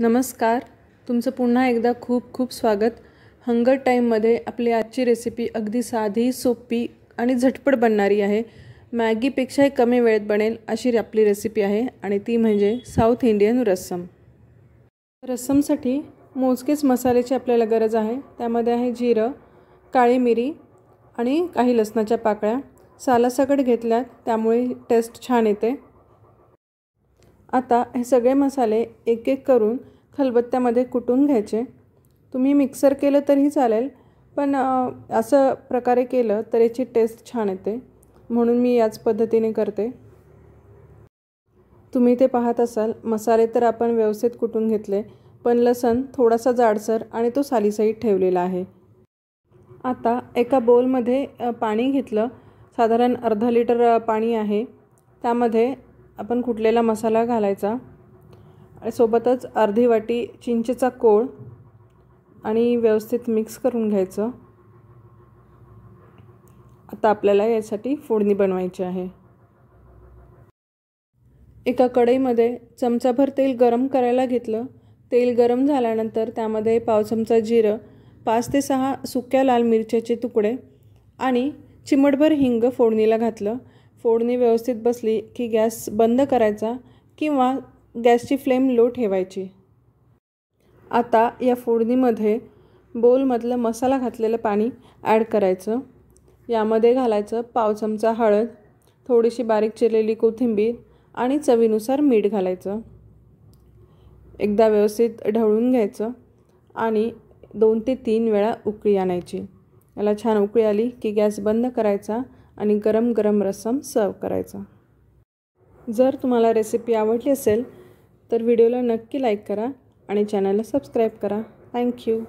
नमस्कार तुमचं पुन्हा एकदा खूप खूप स्वागत हंगर टाईममध्ये आपली आजची रेसिपी अगदी साधी सोपी आणि झटपट बनणारी आहे मॅगीपेक्षाही कमी वेळेत बनेल अशी आपली रेसिपी आहे आणि ती म्हणजे साऊथ इंडियन रस्सम रस्समसाठी मोजकेच मसाल्याची आपल्याला गरज आहे त्यामध्ये आहे जिरं काळी मिरी आणि काही लसणाच्या पाकळ्या सालासकट घेतल्यात त्यामुळे टेस्ट छान येते आता हे सगळे मसाले एक एक करून खलबत्त्यामध्ये कुटून घ्यायचे तुम्ही मिक्सर केलं तरी चालेल पण असं प्रकारे केलं तर याची टेस्ट छान येते म्हणून मी याच पद्धतीने करते तुम्ही ते पाहत असाल मसाले तर आपण व्यवस्थित कुटून घेतले पण लसण थोडासा जाडसर आणि तो सालीसहित ठेवलेला आहे आता एका बोलमध्ये पाणी घेतलं साधारण अर्धा लिटर पाणी आहे त्यामध्ये आपण कुठलेला मसाला घालायचा आणि सोबतच अर्धी वाटी चिंचेचा कोळ आणि व्यवस्थित मिक्स करून घ्यायचं आता आपल्याला यासाठी फोडणी बनवायची आहे एका कढईमध्ये चमचाभर तेल गरम करायला घेतलं तेल गरम झाल्यानंतर त्यामध्ये पाव चमचा जिरं पाच ते सहा सुक्या लाल मिरच्याचे तुकडे आणि चिमटभर हिंग फोडणीला घातलं फोडणी व्यवस्थित बसली की गॅस बंद करायचा किंवा गॅसची फ्लेम लो ठेवायची आता या फोडणीमध्ये बोलमधलं मसाला घातलेलं पाणी ॲड करायचं यामध्ये घालायचं पाव चमचा हळद थोडीशी बारीक चिरलेली कोथिंबीर आणि चवीनुसार मीठ घालायचं एकदा व्यवस्थित ढवळून घ्यायचं आणि दोन ते तीन वेळा उकळी आणायची याला छान उकळी आली की गॅस बंद करायचा आणि गरम गरम रसम सर्व करायचा जर तुम्हाला रेसिपी आवडली असेल तर व्हिडिओला नक्की लाईक करा आणि चॅनलला सबस्क्राईब करा थँक्यू